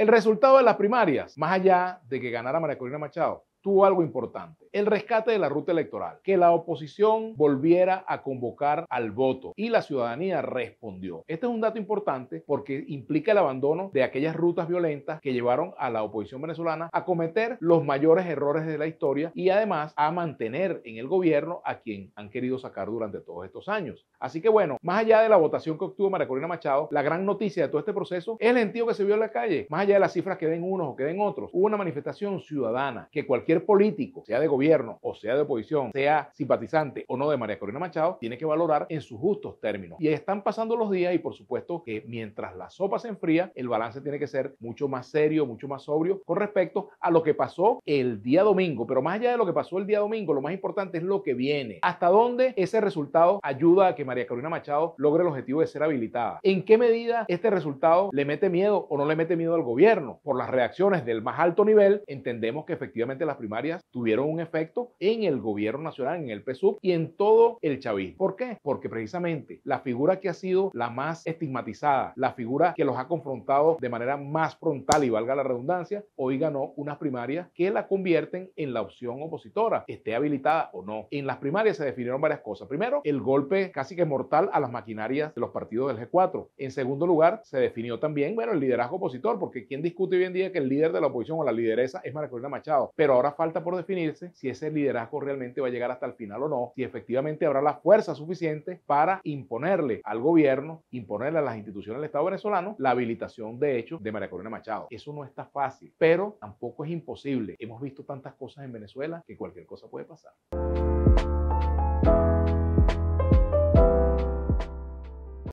El resultado de las primarias, más allá de que ganara María Corina Machado, tuvo algo importante. El rescate de la ruta electoral, que la oposición volviera a convocar al voto y la ciudadanía respondió. Este es un dato importante porque implica el abandono de aquellas rutas violentas que llevaron a la oposición venezolana a cometer los mayores errores de la historia y además a mantener en el gobierno a quien han querido sacar durante todos estos años. Así que bueno, más allá de la votación que obtuvo María Corina Machado, la gran noticia de todo este proceso es el sentido que se vio en la calle, más allá de las cifras que den unos o que den otros. Hubo una manifestación ciudadana que cualquier político, sea de gobierno o sea de oposición, sea simpatizante o no de María Corina Machado, tiene que valorar en sus justos términos. Y están pasando los días y por supuesto que mientras la sopa se enfría, el balance tiene que ser mucho más serio, mucho más sobrio con respecto a lo que pasó el día domingo. Pero más allá de lo que pasó el día domingo, lo más importante es lo que viene. ¿Hasta dónde ese resultado ayuda a que María Corina Machado logre el objetivo de ser habilitada? ¿En qué medida este resultado le mete miedo o no le mete miedo al gobierno? Por las reacciones del más alto nivel, entendemos que efectivamente las primarias tuvieron un efecto en el gobierno nacional, en el PSUV y en todo el chavismo. ¿Por qué? Porque precisamente la figura que ha sido la más estigmatizada, la figura que los ha confrontado de manera más frontal y valga la redundancia, hoy ganó unas primarias que la convierten en la opción opositora, esté habilitada o no. En las primarias se definieron varias cosas. Primero, el golpe casi que mortal a las maquinarias de los partidos del G4. En segundo lugar, se definió también, bueno, el liderazgo opositor, porque quien discute hoy en día que el líder de la oposición o la lideresa es María Corina Machado? Pero ahora falta por definirse si ese liderazgo realmente va a llegar hasta el final o no, si efectivamente habrá la fuerza suficiente para imponerle al gobierno, imponerle a las instituciones del Estado venezolano la habilitación de hecho de María Corina Machado. Eso no está fácil, pero tampoco es imposible. Hemos visto tantas cosas en Venezuela que cualquier cosa puede pasar.